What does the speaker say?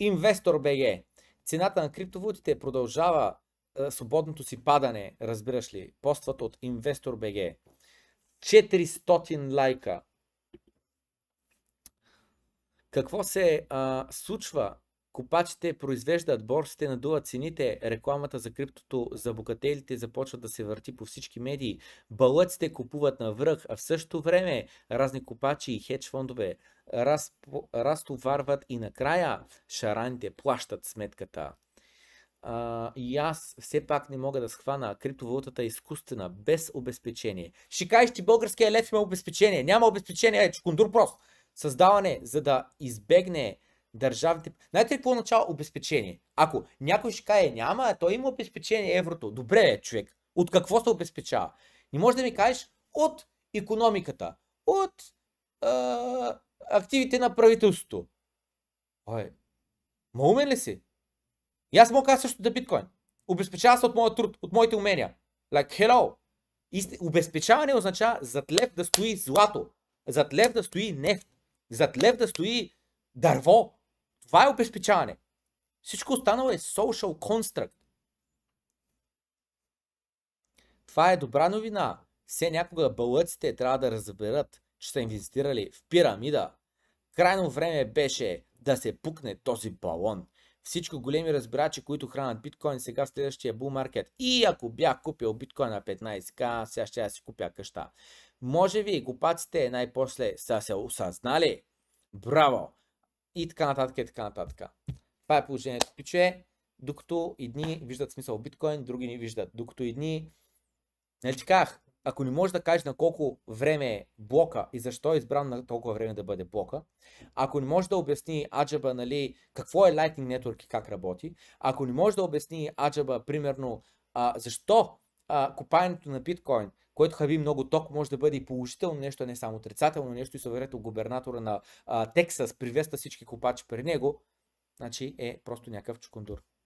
InvestorBG. Цената на криптовалутите продължава а, е, свободното си падане, разбираш ли, постват от InvestorBG. 400 лайка. Какво се а, случва Копачите произвеждат, борсите надуват цените, рекламата за криптото за богателите започва да се върти по всички медии, балъците купуват на връх, а в същото време разни копачи и хедж фондове раз, разтоварват и накрая шараните плащат сметката. А, и аз все пак не мога да схвана криптовалутата е изкуствена, без обезпечение. Ще кажеш, че българския лев има обезпечение. Няма обезпечение, е чукундур прост. Създаване, за да избегне Държавните... Знаете ли какво означава обезпечение? Ако някой ще каже, няма, а той има обезпечение еврото. Добре, човек. От какво се обезпечава? Не можеш да ми кажеш от економиката, от а, активите на правителството. Ой, ма умен ли си? И аз мога кажа също да биткоин. Обезпечава се от моя труд, от моите умения. Like, hello! Исти... Обезпечаване означава зад лев да стои злато, зад лев да стои нефт, зад лев да стои дърво, това е обезпечаване. Всичко останало е social construct. Това е добра новина. Все някога бълъците трябва да разберат, че са инвестирали в пирамида. Крайно време беше да се пукне този балон. Всичко големи разбирачи, които хранят биткоин сега в следващия бул маркет. И ако бях купил биткоин на 15к, сега ще я си купя къща. Може би глупаците най-после са се осъзнали. Браво! и така нататък, и така нататък. Това е положението. Пиче, докато едни виждат смисъл биткоин, други не виждат. Докато едни, не нали ти казах, ако не можеш да кажеш на колко време е блока и защо е избран на толкова време да бъде блока, ако не можеш да обясни аджаба, нали, какво е Lightning Network и как работи, ако не можеш да обясни аджаба, примерно, а, защо а, купаенето на биткоин който хаби много ток, може да бъде и положително нещо, а не само отрицателно нещо и съверето губернатора на а, Тексас привеста всички копачи при него, значи е просто някакъв чукундур.